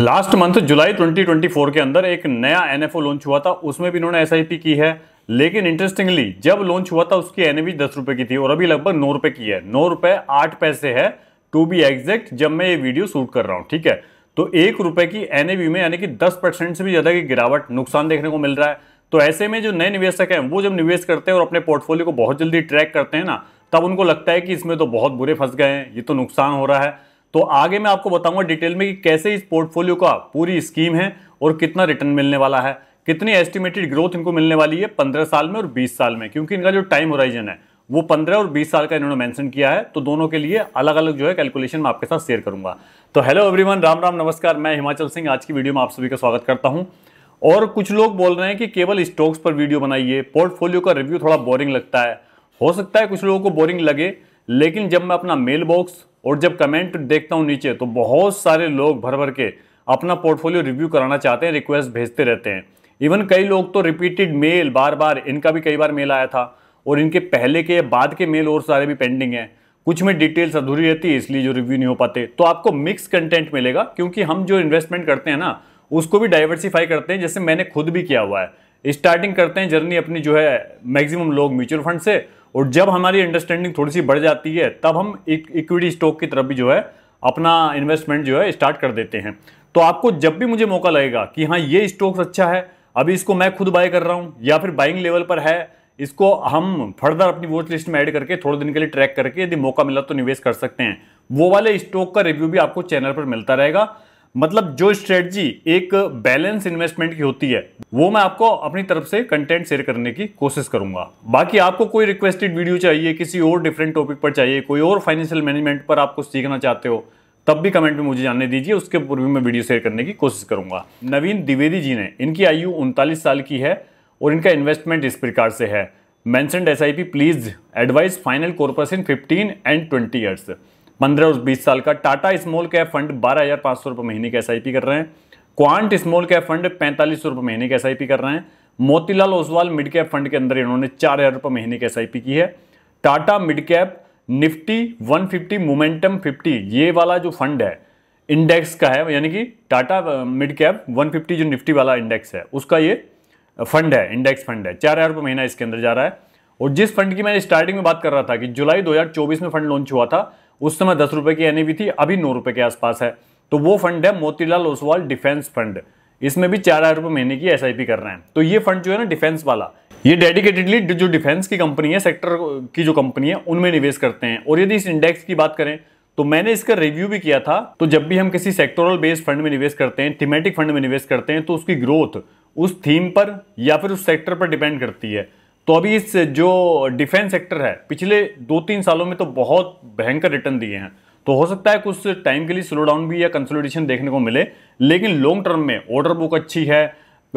last month जुलाई 2024 के अंदर एक नया एनएफओ लॉन्च हुआ था उसमें भी इन्होंने एसआईपी की है लेकिन इंटरेस्टिंगली जब लॉन्च हुआ था उसकी एनएवी e दस रुपए की थी और अभी लगभग नौ रुपए की है नौ रुपए आठ पैसे है टू बी एग्जैक्ट जब मैं ये वीडियो शूट कर रहा हूं ठीक है तो एक रुपए की एनएवी e में यानी कि दस परसेंट से भी ज्यादा की गिरावट नुकसान देखने को मिल रहा है तो ऐसे में जो नए निवेशक हैं वो जब निवेश करते हैं और अपने पोर्टफोलियो को बहुत जल्दी ट्रैक करते हैं ना तब उनको लगता है कि इसमें तो बहुत बुरे फंस गए हैं ये तो नुकसान हो रहा है तो आगे मैं आपको बताऊंगा डिटेल में कि कैसे इस पोर्टफोलियो का पूरी स्कीम है और कितना रिटर्न मिलने वाला है कितनी एस्टिमेटेड ग्रोथ इनको मिलने वाली है पंद्रह साल में और बीस साल में क्योंकि इनका जो टाइम होराइजन है वो पंद्रह और बीस साल का इन्होंने मेंशन किया है तो दोनों के लिए अलग अलग जो है कैलकुलेशन मैं आपके साथ शेयर करूंगा तो हेलो एवरीवन राम राम नमस्कार मैं हिमाचल सिंह आज की वीडियो में आप सभी का स्वागत करता हूं और कुछ लोग बोल रहे हैं कि केवल स्टॉक्स पर वीडियो बनाइए पोर्टफोलियो का रिव्यू थोड़ा बोरिंग लगता है हो सकता है कुछ लोगों को बोरिंग लगे लेकिन जब मैं अपना मेल बॉक्स और जब कमेंट देखता हूँ नीचे तो बहुत सारे लोग भर भर के अपना पोर्टफोलियो रिव्यू कराना चाहते हैं रिक्वेस्ट भेजते रहते हैं इवन कई लोग तो रिपीटेड मेल बार बार इनका भी कई बार मेल आया था और इनके पहले के बाद के मेल और सारे भी पेंडिंग हैं कुछ में डिटेल्स अधूरी रहती है इसलिए जो रिव्यू नहीं हो पाते तो आपको मिक्स कंटेंट मिलेगा क्योंकि हम जो इन्वेस्टमेंट करते हैं ना उसको भी डाइवर्सिफाई करते हैं जैसे मैंने खुद भी किया हुआ है स्टार्टिंग करते हैं जर्नी अपनी जो है मैक्सिमम लोग म्यूचुअल फंड से और जब हमारी अंडरस्टैंडिंग थोड़ी सी बढ़ जाती है तब हम इक्विटी स्टॉक की तरफ भी जो है अपना इन्वेस्टमेंट जो है स्टार्ट कर देते हैं तो आपको जब भी मुझे मौका लगेगा कि हाँ ये स्टॉक्स अच्छा है अभी इसको मैं खुद बाय कर रहा हूँ या फिर बाइंग लेवल पर है इसको हम फर्दर अपनी वॉच लिस्ट में ऐड करके थोड़े दिन के लिए ट्रैक करके यदि मौका मिला तो निवेश कर सकते हैं वो वाले स्टॉक का रिव्यू भी आपको चैनल पर मिलता रहेगा मतलब जो स्ट्रेटजी एक बैलेंस इन्वेस्टमेंट की होती है वो मैं आपको अपनी तरफ से कंटेंट शेयर करने की कोशिश करूंगा बाकी आपको कोई रिक्वेस्टेड वीडियो चाहिए किसी और डिफरेंट टॉपिक पर चाहिए कोई और फाइनेंशियल मैनेजमेंट पर आप कुछ सीखना चाहते हो तब भी कमेंट में मुझे जानने दीजिए उसके पूर्व मैं वीडियो शेयर करने की कोशिश करूंगा नवीन द्विवेदी जी ने इनकी आयु उनतालीस साल की है और इनका इन्वेस्टमेंट इस प्रकार से है मैंसनड S please advise final corporation fifteen and twenty years पंद्रह और बीस साल का टाटा स्मॉल कैप फंड बारह हज़ार पांच सौ रुपए महीने का एस कर रहे हैं क्वांट स्मॉल कैप फंड पैंतालीस सौ रुपए महीने का एस कर रहे हैं Motilal Oswal mid cap fund के अंदर इन्होंने चार हज़ार रुपए महीने की एस की है Tata mid cap Nifty 150 momentum fifty ये वाला जो फंड है इंडेक्स का है यानी कि टाटा मिड कैप 150 जो निफ्टी वाला इंडेक्स है उसका ये फंड है इंडेक्स फंड है चार हज़ार रुपये महीना इसके अंदर जा रहा है और जिस फंड की मैं स्टार्टिंग में बात कर रहा था कि जुलाई 2024 में फंड लॉन्च हुआ था उस समय दस रुपए की एन थी अभी नौ रुपए के आसपास है तो वो फंड है मोतीलाल ओसवाल डिफेंस फंड इसमें भी चार हजार रुपए महीने की एस कर रहे हैं तो ये फंड जो है ना डिफेंस वाला ये डेडिकेटेडली जो डिफेंस की कंपनी है सेक्टर की जो कंपनी है उनमें निवेश करते हैं और यदि इस इंडेक्स की बात करें तो मैंने इसका रिव्यू भी किया था तो जब भी हम किसी सेक्टोरल बेस्ड फंड में निवेश करते हैं थीमेटिक फंड में निवेश करते हैं तो उसकी ग्रोथ उस थीम पर या फिर उस सेक्टर पर डिपेंड करती है तो अभी इस जो डिफेंस सेक्टर है पिछले दो तीन सालों में तो बहुत भयंकर रिटर्न दिए हैं तो हो सकता है कुछ टाइम के लिए स्लो डाउन भी या कंसोलिडेशन देखने को मिले लेकिन लॉन्ग टर्म में ऑर्डर बुक अच्छी है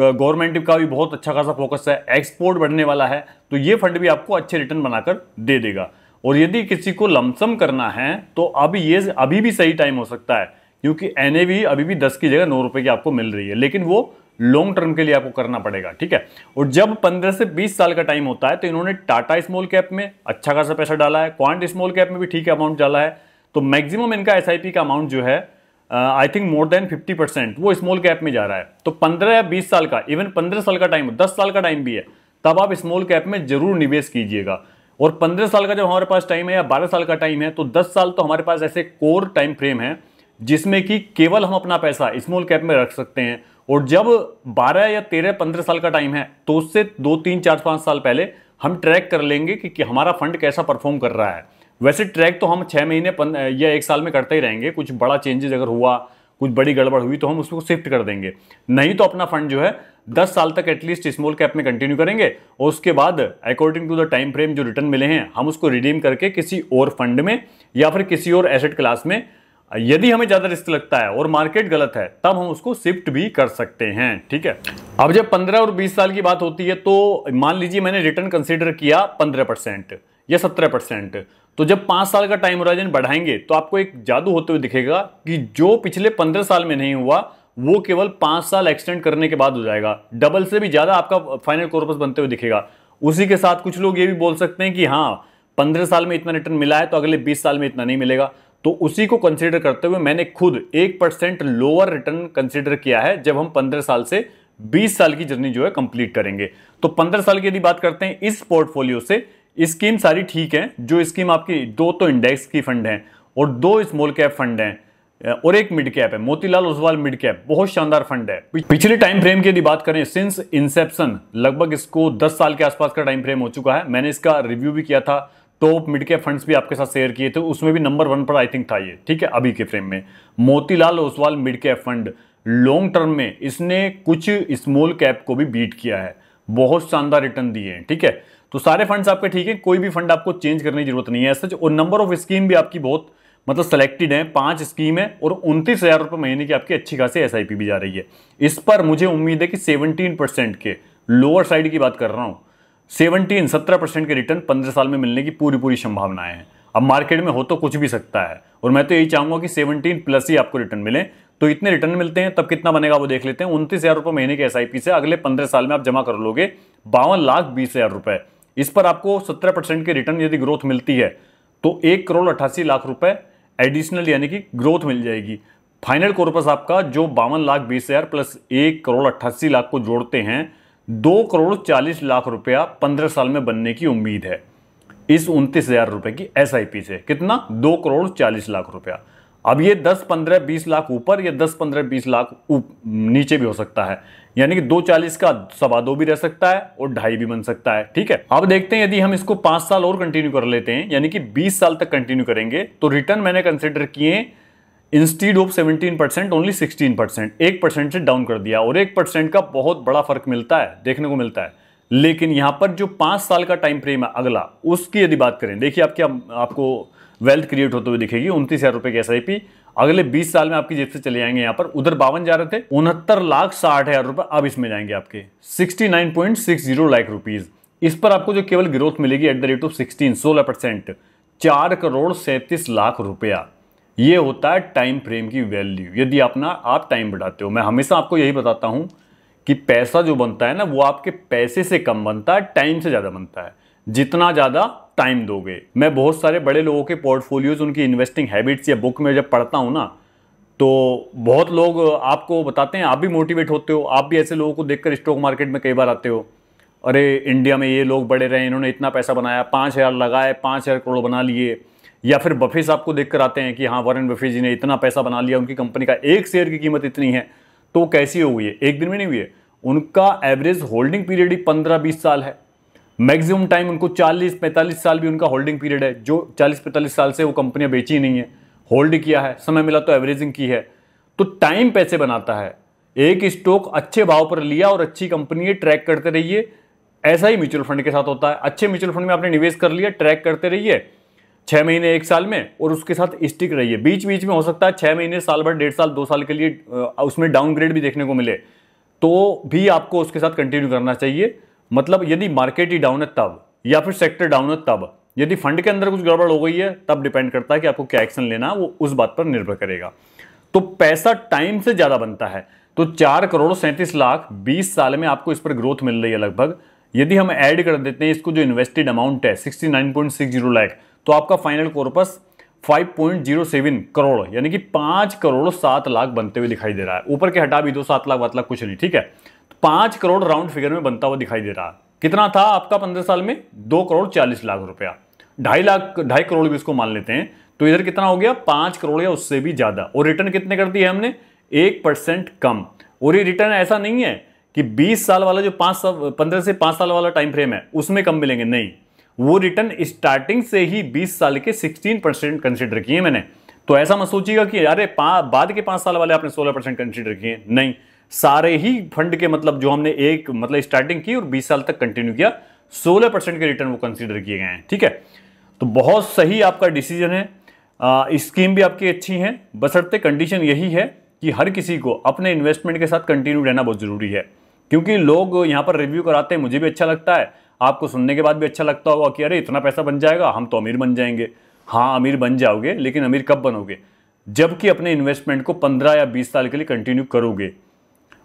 गवर्नमेंट का भी बहुत अच्छा खासा फोकस है एक्सपोर्ट बढ़ने वाला है तो ये फंड भी आपको अच्छे रिटर्न बनाकर दे देगा और यदि किसी को लमसम करना है तो अब ये अभी भी सही टाइम हो सकता है क्योंकि एन अभी भी दस की जगह नौ रुपए की आपको मिल रही है लेकिन वो लॉन्ग टर्म के लिए आपको करना पड़ेगा ठीक है और जब 15 से 20 साल का टाइम होता है तो इन्होंने टाटा स्मॉल कैप में अच्छा खासा पैसा डाला है क्वांट स्मॉल कैप में भी ठीक अमाउंट डाला है तो मैक्सिमम इनका एस का अमाउंट जो है I think more than 50 percent वो स्मॉल कैप में जा रहा है तो 15 या 20 साल का इवन 15 साल का टाइम दस साल का टाइम भी है तब आप स्मॉल कैप में जरूर निवेश कीजिएगा और 15 साल का जब हमारे पास टाइम है या 12 साल का टाइम है तो 10 साल तो हमारे पास ऐसे कोर टाइम फ्रेम है जिसमें कि केवल हम अपना पैसा स्मॉल कैप में रख सकते हैं और जब 12 या 13 15 साल का टाइम है तो उससे दो तीन चार पाँच साल पहले हम ट्रैक कर लेंगे कि, कि हमारा फंड कैसा परफॉर्म कर रहा है वैसे ट्रैक तो हम छः महीने या एक साल में करते ही रहेंगे कुछ बड़ा चेंजेस अगर हुआ कुछ बड़ी गड़बड़ हुई तो हम उसको शिफ्ट कर देंगे नहीं तो अपना फंड जो है दस साल तक एटलीस्ट स्मॉल कैप में कंटिन्यू करेंगे और उसके बाद according to the time frame जो रिटर्न मिले हैं हम उसको रिडीम करके किसी और फंड में या फिर किसी और एसेट क्लास में यदि हमें ज़्यादा रिस्क लगता है और मार्केट गलत है तब हम उसको शिफ्ट भी कर सकते हैं ठीक है अब जब 15 और 20 साल की बात होती है तो मान लीजिए मैंने रिटर्न कंसिडर किया 15 परसेंट या 17 परसेंट तो जब पांच साल का टाइम होराइजन बढ़ाएंगे तो आपको एक जादू होते हुए दिखेगा कि जो पिछले पंद्रह साल में नहीं हुआ वो केवल पांच साल एक्सटेंड करने के बाद हो जाएगा डबल से भी ज़्यादा आपका फाइनल कोर्पस बनते हुए दिखेगा उसी के साथ कुछ लोग ये भी बोल सकते हैं कि हाँ पंद्रह साल में इतना रिटर्न मिला है तो अगले बीस साल में इतना नहीं मिलेगा तो उसी को कंसिडर करते हुए मैंने खुद एक परसेंट लोअर रिटर्न कंसिडर किया है जब हम पंद्रह साल से बीस साल की जर्नी जो है कंप्लीट करेंगे तो पंद्रह साल की यदि बात करते हैं इस पोर्टफोलियो से स्कीम सारी ठीक है जो स्कीम आपकी दो तो इंडेक्स की फंड है और दो स्मॉल कैप फंड है और एक मिड कैप है मोतीलाल ओसवाल मिड कैप बहुत शानदार फंड है पिछले टाइम फ्रेम की यदि बात करें सिंस इंसेप्शन लगभग इसको 10 साल के आसपास का टाइम फ्रेम हो चुका है मैंने इसका रिव्यू भी किया था टॉप मिड कैप फंड्स भी आपके साथ शेयर किए थे उसमें भी नंबर वन पर आई थिंक था ये ठीक है अभी के फ्रेम में Motilal Oswal mid cap fund long term में इसने कुछ स्मॉल कैप को भी बीट किया है बहुत शानदार रिटर्न दिए हैं ठीक है तो सारे फंड्स आपके ठीक है कोई भी फंड आपको चेंज करने की जरूरत नहीं है सच और नंबर ऑफ स्कीम भी आपकी बहुत मतलब सेलेक्टेड है पांच स्कीम है और उनतीस हजार रुपये महीने की आपकी अच्छी खासी एस भी जा रही है इस पर मुझे उम्मीद है कि सेवनटीन परसेंट के लोअर साइड की बात कर रहा हूं सेवनटीन सत्रह परसेंट के रिटर्न पंद्रह साल में मिलने की पूरी पूरी संभावनाएं हैं अब मार्केट में हो तो कुछ भी सकता है और मैं तो यही चाहूंगा कि सेवनटीन प्लस ही आपको रिटर्न मिले तो इतने रिटर्न मिलते हैं तब कितना बनेगा वो देख लेते हैं उनतीस हज़ार रुपये महीने के एस से अगले पंद्रह साल में आप जमा कर लोगे बावन लाख बीस हज़ार रुपए इस पर आपको सत्रह परसेंट के रिटर्न यदि ग्रोथ मिलती है तो एक करोड़ अट्ठासी लाख रुपए एडिशनल यानी कि ग्रोथ मिल जाएगी फाइनल कॉर्पस आपका जो बावन लाख बीस हज़ार प्लस एक करोड़ अट्ठासी लाख को जोड़ते हैं दो करोड़ चालीस लाख रुपया पंद्रह साल में बनने की उम्मीद है इस उनतीस हजार रुपए की एस से कितना दो करोड़ चालीस लाख रुपया अब ये दस पंद्रह बीस लाख ऊपर या दस पंद्रह बीस लाख नीचे भी हो सकता है यानी कि दो चालीस का सवा दो भी रह सकता है और ढाई भी बन सकता है ठीक है अब देखते हैं यदि हम इसको पांच साल और कंटिन्यू कर लेते हैं यानी कि बीस साल तक कंटिन्यू करेंगे तो रिटर्न मैंने कंसिडर किए instead of 17 percent only 16 percent एक परसेंट से डाउन कर दिया और एक परसेंट का बहुत बड़ा फर्क मिलता है देखने को मिलता है लेकिन यहां पर जो पांच साल का टाइम फ्रेम है अगला उसकी यदि बात करें देखिए आप क्या आपको वेल्थ क्रिएट होते हुए दिखेगी उनतीस हज़ार रुपए की एस अगले 20 साल में आपकी जेब से चले जाएंगे यहां पर उधर बावन जा रहे थे उनहत्तर लाख साठ हज़ार रुपए अब इसमें जाएंगे आपके 69.60 लाख रुपीज़ इस पर आपको जो केवल ग्रोथ मिलेगी एट द रेट ऑफ 16 सोलह परसेंट चार करोड़ सैंतीस लाख रुपया ये होता है टाइम फ्रेम की वैल्यू यदि अपना आप टाइम बढ़ाते हो मैं हमेशा आपको यही बताता हूँ कि पैसा जो बनता है ना वो आपके पैसे से कम बनता है टाइम से ज़्यादा बनता है जितना ज़्यादा टाइम दोगे मैं बहुत सारे बड़े लोगों के पोर्टफोलियोज उनकी इन्वेस्टिंग हैबिट्स या बुक में जब पढ़ता हूँ ना तो बहुत लोग आपको बताते हैं आप भी मोटिवेट होते हो आप भी ऐसे लोगों को देखकर स्टॉक मार्केट में कई बार आते हो अरे इंडिया में ये लोग बड़े रहे इन्होंने इतना पैसा बनाया पाँच हज़ार लगाए पाँच हज़ार करोड़ बना लिए या फिर बफे साहब को देख कर आते हैं कि हाँ वॉरेन बफे जी ने इतना पैसा बना लिया उनकी कंपनी का एक शेयर की कीमत इतनी है तो कैसी हो गई है एक दिन में नहीं हुई है उनका एवरेज होल्डिंग पीरियड ही पंद्रह बीस साल है मैक्सिमम टाइम उनको चालीस पैंतालीस साल भी उनका होल्डिंग पीरियड है जो चालीस पैंतालीस साल से वो कंपनियां बेची नहीं है होल्ड किया है समय मिला तो एवरेजिंग की है तो टाइम पैसे बनाता है एक स्टॉक अच्छे भाव पर लिया और अच्छी कंपनी है ट्रैक करते रहिए ऐसा ही म्यूचुअल फंड के साथ होता है अच्छे म्यूचुअल फंड में आपने निवेश कर लिया ट्रैक करते रहिए छः महीने एक साल में और उसके साथ स्टिक रहिए बीच बीच में हो सकता है छः महीने साल भर डेढ़ साल दो साल के लिए उसमें डाउनग्रेड भी देखने को मिले तो भी आपको उसके साथ कंटिन्यू करना चाहिए मतलब यदि मार्केट ही डाउन है तब या फिर सेक्टर डाउन है तब यदि फंड के अंदर कुछ गड़बड़ हो गई है तब डिपेंड करता है कि आपको क्या एक्शन लेना है वो उस बात पर निर्भर करेगा तो पैसा टाइम से ज़्यादा बनता है तो चार करोड़ सैंतीस लाख बीस साल में आपको इस पर ग्रोथ मिल रही है लगभग यदि हम ऐड कर देते हैं इसको जो इन्वेस्टेड अमाउंट है sixty nine point six zero lakh तो आपका फाइनल कॉर्पस 5.07 करोड़ यानी कि पांच करोड़ सात लाख बनते हुए दिखाई दे रहा है ऊपर के हटा भी दो सात लाख बात मतलब लाख कुछ नहीं ठीक है तो पांच करोड़ राउंड फिगर में बनता हुआ दिखाई दे रहा है कितना था आपका पंद्रह साल में दो करोड़ चालीस लाख रुपया ढाई लाख ढाई करोड़ भी इसको मान लेते हैं तो इधर कितना हो गया पांच करोड़ या उससे भी ज्यादा और रिटर्न कितने कर दिए हमने एक परसेंट कम और ये रिटर्न ऐसा नहीं है कि बीस साल वाला जो पांच साल पंद्रह से पांच साल वाला टाइम फ्रेम है उसमें कम मिलेंगे नहीं वो रिटर्न स्टार्टिंग से ही 20 साल के 16 परसेंट कंसिडर किए मैंने तो ऐसा मत सोचिएगा कि अरे बाद के पांच साल वाले आपने 16 परसेंट कंसिडर किए नहीं सारे ही फंड के मतलब जो हमने एक मतलब स्टार्टिंग की और 20 साल तक कंटिन्यू किया 16 परसेंट के रिटर्न वो कंसिडर किए गए हैं ठीक है तो बहुत सही आपका डिसीजन है स्कीम भी आपकी अच्छी है बसरते कंडीशन यही है कि हर किसी को अपने इन्वेस्टमेंट के साथ कंटिन्यू रहना बहुत ज़रूरी है क्योंकि लोग यहाँ पर रिव्यू कराते हैं मुझे भी अच्छा लगता है आपको सुनने के बाद भी अच्छा लगता होगा कि अरे इतना पैसा बन जाएगा हम तो अमीर बन जाएंगे हाँ अमीर बन जाओगे लेकिन अमीर कब बनोगे जबकि अपने इन्वेस्टमेंट को पंद्रह या बीस साल के लिए कंटिन्यू करोगे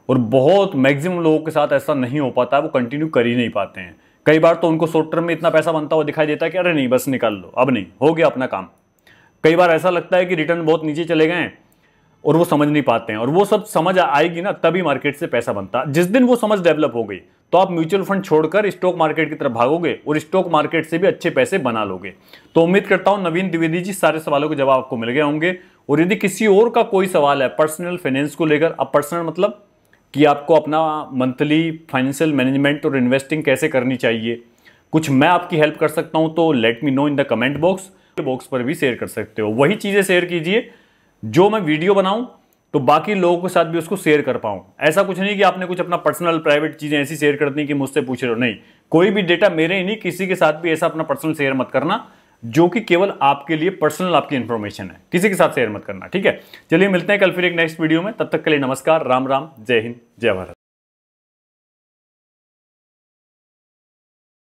और बहुत मैक्सिमम लोगों के साथ ऐसा नहीं हो पाता वो कंटिन्यू कर ही नहीं पाते हैं कई बार तो उनको शॉर्ट टर्म में इतना पैसा बनता हुआ दिखाई देता है कि अरे नहीं बस निकाल लो अब नहीं हो गया अपना काम कई बार ऐसा लगता है कि रिटर्न बहुत नीचे चले गए और वो समझ नहीं पाते हैं और वो सब समझ आएगी ना तभी मार्केट से पैसा बनता जिस दिन वो समझ डेवलप हो गई तो आप म्यूचुअल फंड छोड़कर स्टॉक मार्केट की तरफ भागोगे और स्टॉक मार्केट से भी अच्छे पैसे बना लोगे तो उम्मीद करता हूं नवीन द्विवेदी जी सारे सवालों के जवाब आपको मिल गए होंगे और यदि किसी और का कोई सवाल है पर्सनल फाइनेंस को लेकर अब पर्सनल मतलब कि आपको अपना मंथली फाइनेंशियल मैनेजमेंट और इन्वेस्टिंग कैसे करनी चाहिए कुछ मैं आपकी हेल्प कर सकता हूं तो let me know in the comment box box पर भी शेयर कर सकते हो वही चीज़ें शेयर कीजिए जो मैं वीडियो बनाऊं तो बाकी लोगों के साथ भी उसको शेयर कर पाऊं ऐसा कुछ नहीं कि आपने कुछ अपना पर्सनल प्राइवेट चीज़ें ऐसी शेयर कर दी कि मुझसे पूछ रहे हो नहीं कोई भी डेटा मेरे ही नहीं किसी के साथ भी ऐसा अपना पर्सनल शेयर मत करना जो कि केवल आपके लिए पर्सनल आपकी इंफॉर्मेशन है किसी के साथ शेयर मत करना ठीक है चलिए मिलते हैं कल फिर एक नेक्स्ट वीडियो में तब तक के लिए नमस्कार राम राम जय हिंद जय भारत